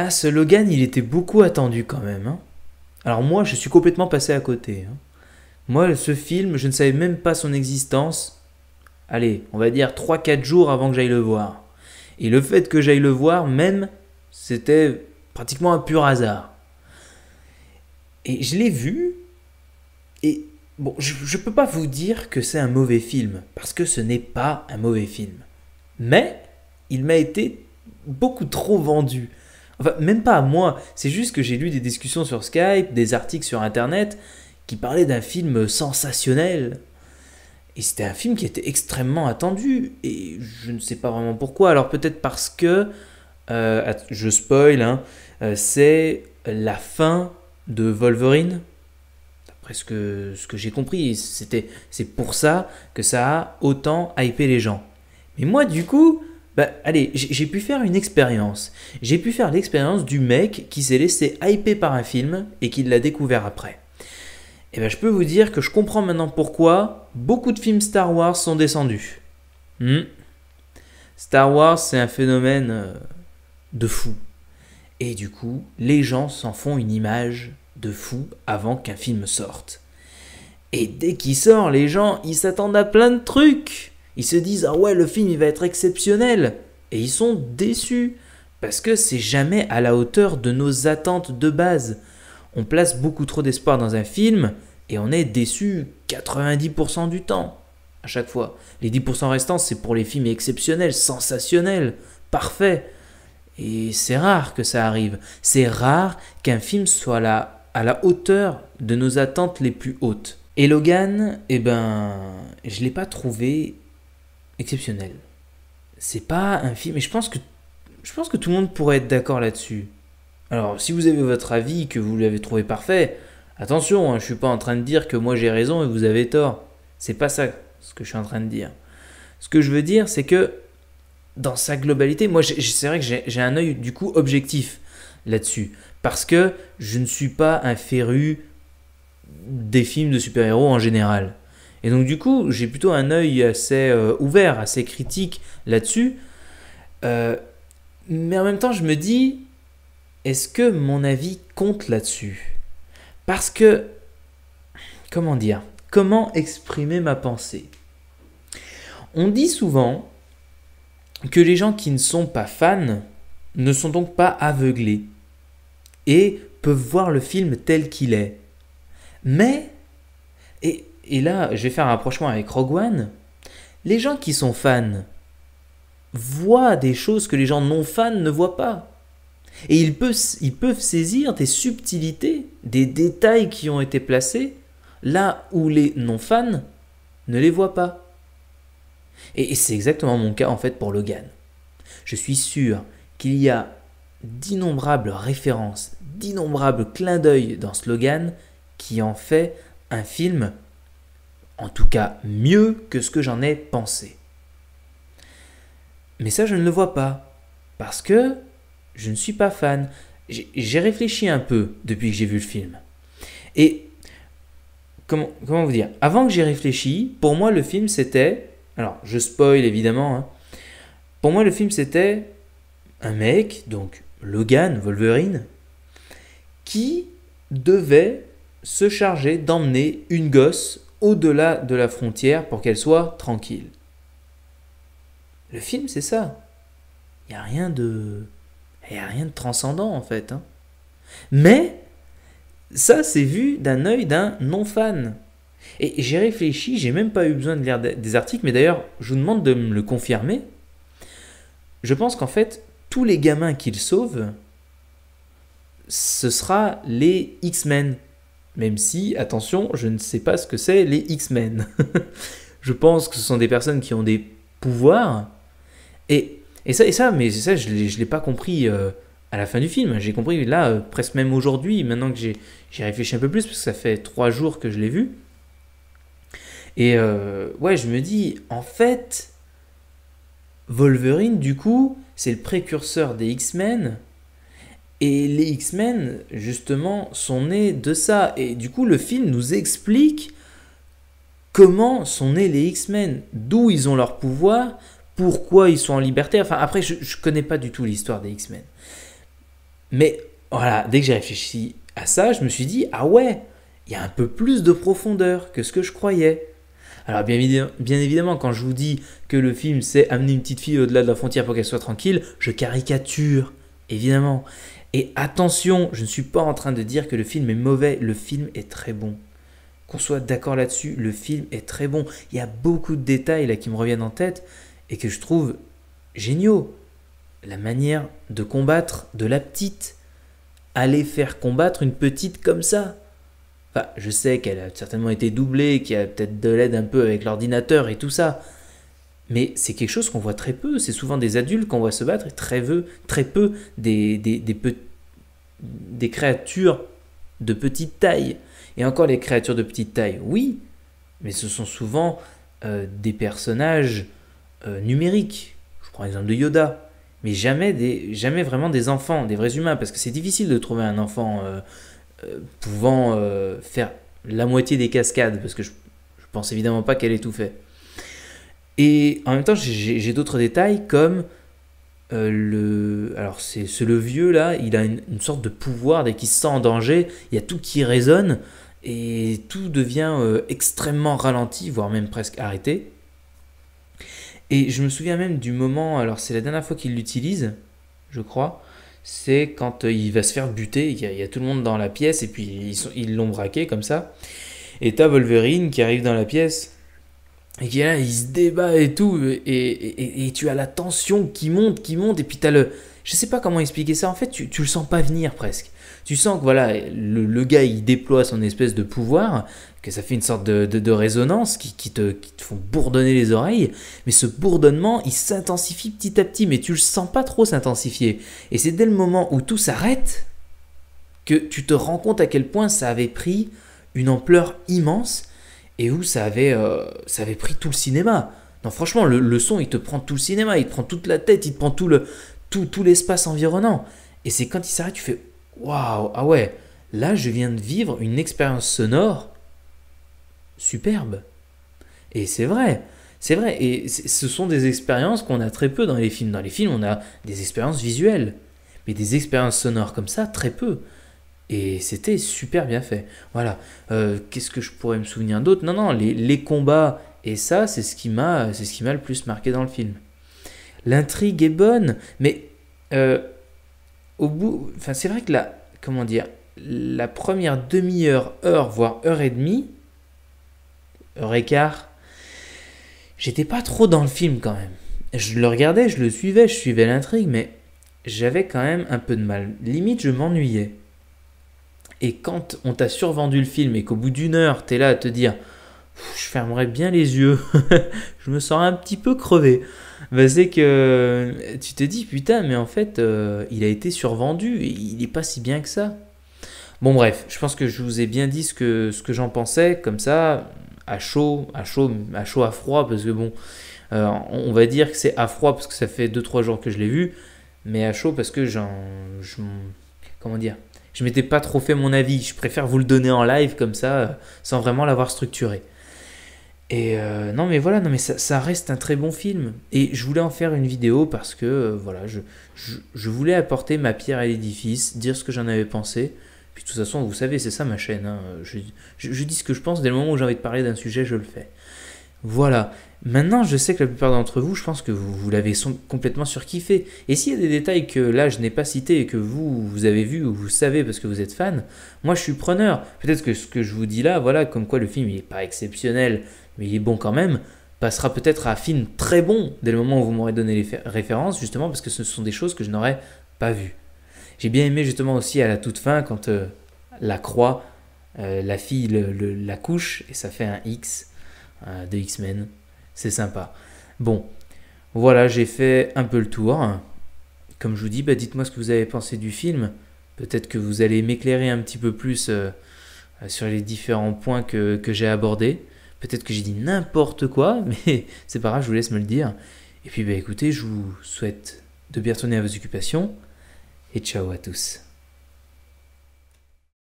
Ah, ce Logan, il était beaucoup attendu quand même. Hein. Alors moi, je suis complètement passé à côté. Hein. Moi, ce film, je ne savais même pas son existence. Allez, on va dire 3-4 jours avant que j'aille le voir. Et le fait que j'aille le voir, même, c'était pratiquement un pur hasard. Et je l'ai vu. Et bon, je ne peux pas vous dire que c'est un mauvais film, parce que ce n'est pas un mauvais film. Mais il m'a été beaucoup trop vendu. Enfin, même pas à moi, c'est juste que j'ai lu des discussions sur Skype, des articles sur Internet qui parlaient d'un film sensationnel. Et c'était un film qui était extrêmement attendu, et je ne sais pas vraiment pourquoi. Alors peut-être parce que, euh, je spoil, hein, euh, c'est la fin de Wolverine, d'après ce que, j'ai compris. C'était, c'est pour ça que ça a autant hypé les gens. Mais moi, du coup, bah allez, j'ai pu faire une expérience. J'ai pu faire l'expérience du mec qui s'est laissé hyper par un film et qui l'a découvert après. Et eh ben je peux vous dire que je comprends maintenant pourquoi beaucoup de films Star Wars sont descendus. Hmm. Star Wars, c'est un phénomène euh, de fou. Et du coup, les gens s'en font une image de fou avant qu'un film sorte. Et dès qu'il sort, les gens, ils s'attendent à plein de trucs. Ils se disent ah ouais le film il va être exceptionnel et ils sont déçus parce que c'est jamais à la hauteur de nos attentes de base. On place beaucoup trop d'espoir dans un film et on est déçu 90% du temps à chaque fois. Les 10% restants c'est pour les films exceptionnels, sensationnels, parfaits. Et c'est rare que ça arrive. C'est rare qu'un film soit à la, hauteur de nos attentes les plus hautes. Et Logan, eh ben, je l'ai pas trouvé exceptionnel. C'est pas un film, et je pense que je pense que tout le monde pourrait être d'accord là-dessus. Alors, si vous avez votre avis que vous l'avez trouvé parfait, attention, je hein, je suis pas en train de dire que moi j'ai raison et vous avez tort. C'est pas ça ce que je suis en train de dire. Ce que je veux dire, c'est que dans sa globalité, moi c'est vrai que j'ai un œil du coup objectif là-dessus. Parce que je ne suis pas un féru des films de super-héros en général. Et donc du coup, j'ai plutôt un œil assez euh, ouvert, assez critique là-dessus. Euh, mais en même temps, je me dis, est-ce que mon avis compte là-dessus Parce que, comment dire Comment exprimer ma pensée On dit souvent que les gens qui ne sont pas fans ne sont donc pas aveuglés et peuvent voir le film tel qu'il est. Mais, et et là, je vais faire un rapprochement avec Rogue One. Les gens qui sont fans voient des choses que les gens non fans ne voient pas. Et ils peuvent, saisir des subtilités, des détails qui ont été placés là où les non-fans ne les voient pas. Et, c'est exactement mon cas en fait pour Logan. Je suis sûr qu'il y a d'innombrables références, d'innombrables clins d'œil dans Slogan qui en fait un film en tout cas mieux que ce que j'en ai pensé. Mais ça, je ne le vois pas, parce que je ne suis pas fan. J'ai réfléchi un peu depuis que j'ai vu le film. Et comment, comment vous dire Avant que j'ai réfléchi, pour moi, le film, c'était... Alors, je spoil évidemment. Hein. Pour moi, le film, c'était un mec, donc Logan, Wolverine, qui devait se charger d'emmener une gosse au-delà de la frontière pour qu'elle soit tranquille. Le film, c'est ça. Il n'y a rien de... rien de transcendant en fait. Hein. Mais ça, c'est vu d'un œil d'un non-fan. Et j'ai réfléchi, j'ai même pas eu besoin de lire des articles, mais d'ailleurs, je vous demande de me le confirmer. Je pense qu'en fait, tous les gamins qu'il sauve, ce sera les X-Men même si, attention, je ne sais pas ce que c'est les X-Men. je pense que ce sont des personnes qui ont des pouvoirs. Et, et, ça, et ça, mais ça, je ne l'ai pas compris euh, à la fin du film. J'ai compris là, euh, presque même aujourd'hui, maintenant que j'ai réfléchi un peu plus, parce que ça fait trois jours que je l'ai vu. Et euh, ouais, je me dis, en fait, Wolverine, du coup, c'est le précurseur des X-Men et les X-Men, justement, sont nés de ça. Et du coup, le film nous explique comment sont nés les X-Men, d'où ils ont leur pouvoir, pourquoi ils sont en liberté. Enfin, après, je ne connais pas du tout l'histoire des X-Men. Mais voilà, dès que j'ai réfléchi à ça, je me suis dit, ah ouais, il y a un peu plus de profondeur que ce que je croyais. Alors bien, bien, évidemment, quand je vous dis que le film c'est amener une petite fille au-delà de la frontière pour qu'elle soit tranquille, je caricature, évidemment. Et attention, je ne suis pas en train de dire que le film est mauvais, le film est très bon. Qu'on soit d'accord là-dessus, le film est très bon. Il y a beaucoup de détails là qui me reviennent en tête et que je trouve géniaux. La manière de combattre de la petite. Aller faire combattre une petite comme ça. Enfin, je sais qu'elle a certainement été doublée, qu'il y a peut-être de l'aide un peu avec l'ordinateur et tout ça. Mais c'est quelque chose qu'on voit très peu. C'est souvent des adultes qu'on voit se battre et très peu, très peu des, des, des créatures de petite taille. Et encore les créatures de petite taille, oui, mais ce sont souvent euh, des personnages euh, numériques. Je prends l'exemple de Yoda, mais jamais, des, jamais vraiment des enfants, des vrais humains, parce que c'est difficile de trouver un enfant euh, pouvant faire la moitié des cascades, parce que je, pense évidemment pas qu'elle est tout fait. Et en même temps, j'ai d'autres détails comme euh, le. Alors, c'est ce le vieux là, il a une, sorte de pouvoir dès qu'il se sent en danger, il y a tout qui résonne et tout devient euh, extrêmement ralenti, voire même presque arrêté. Et je me souviens même du moment, alors c'est la dernière fois qu'il l'utilise, je crois, c'est quand euh, il va se faire buter, il y, a, tout le monde dans la pièce et puis ils l'ont braqué comme ça. Et t'as Wolverine qui arrive dans la pièce et qui là, il se débat et tout, et, tu as la tension qui monte, qui monte, et puis tu as le... Je sais pas comment expliquer ça, en fait, tu, tu le sens pas venir presque. Tu sens que voilà, le, gars, il déploie son espèce de pouvoir, que ça fait une sorte de, résonance qui, te, qui, te, font bourdonner les oreilles, mais ce bourdonnement, il s'intensifie petit à petit, mais tu le sens pas trop s'intensifier. Et c'est dès le moment où tout s'arrête que tu te rends compte à quel point ça avait pris une ampleur immense et où euh, ça avait, pris tout le cinéma. Non, franchement, le, son, il te prend tout le cinéma, il te prend toute la tête, il te prend tout le tout, tout l'espace environnant. Et c'est quand il s'arrête, tu fais waouh, ah ouais, là, je viens de vivre une expérience sonore superbe. Et c'est vrai. C'est vrai, et ce sont des expériences qu'on a très peu dans les films. Dans les films, on a des expériences visuelles, mais des expériences sonores comme ça, très peu. Et c'était super bien fait. Voilà. Euh, qu'est-ce que je pourrais me souvenir d'autre Non, non, les, combats et ça, c'est ce qui m'a c'est ce qui m'a le plus marqué dans le film. L'intrigue est bonne, mais euh, au bout, enfin c'est vrai que la comment dire, la première demi-heure, heure voire heure et demie, heure et quart, j'étais pas trop dans le film quand même. Je le regardais, je le suivais, je suivais l'intrigue, mais j'avais quand même un peu de mal. Limite, je m'ennuyais. Et quand on t'a survendu le film et qu'au bout d'une heure, tu es là à te dire je fermerai bien les yeux, je me sens un petit peu crevé. vas bah, c'est que euh, tu te dis putain, mais en fait, euh, il a été survendu, et il n'est pas si bien que ça. Bon, bref, je pense que je vous ai bien dit ce que, ce que j'en pensais, comme ça, à chaud, à chaud, à chaud, à froid, parce que bon, euh, on va dire que c'est à froid parce que ça fait 2-3 jours que je l'ai vu, mais à chaud parce que j'en. comment dire je m'étais pas trop fait mon avis. Je préfère vous le donner en live comme ça, euh, sans vraiment l'avoir structuré. Et euh, non, mais voilà, non, mais ça, reste un très bon film. Et je voulais en faire une vidéo parce que euh, voilà, je, je, voulais apporter ma pierre à l'édifice, dire ce que j'en avais pensé. Puis de toute façon, vous savez, c'est ça ma chaîne. Hein. Je, je, dis ce que je pense dès le moment où j'ai envie de parler d'un sujet, je le fais. Voilà. Maintenant, je sais que la plupart d'entre vous, je pense que vous, vous l'avez complètement surkiffé. Et s'il y a des détails que là, je n'ai pas cités et que vous, vous avez vu ou vous savez parce que vous êtes fan, moi, je suis preneur. Peut-être que ce que je vous dis là, voilà, comme quoi le film, il n'est pas exceptionnel, mais il est bon quand même, passera peut-être à un film très bon dès le moment où vous m'aurez donné les références, justement parce que ce sont des choses que je n'aurais pas vues. J'ai bien aimé justement aussi à la toute fin quand euh, la croix, euh, la fille la couche et ça fait un X. Euh, de X-Men. C'est sympa. Bon, voilà, j'ai fait un peu le tour. Comme je vous dis, bah, dites-moi ce que vous avez pensé du film. Peut-être que vous allez m'éclairer un petit peu plus euh, euh, sur les différents points que, j'ai abordés. Peut-être que j'ai dit n'importe quoi, mais c'est pas grave, je vous laisse me le dire. Et puis bah écoutez, je vous souhaite de bien retourner à vos occupations et ciao à tous.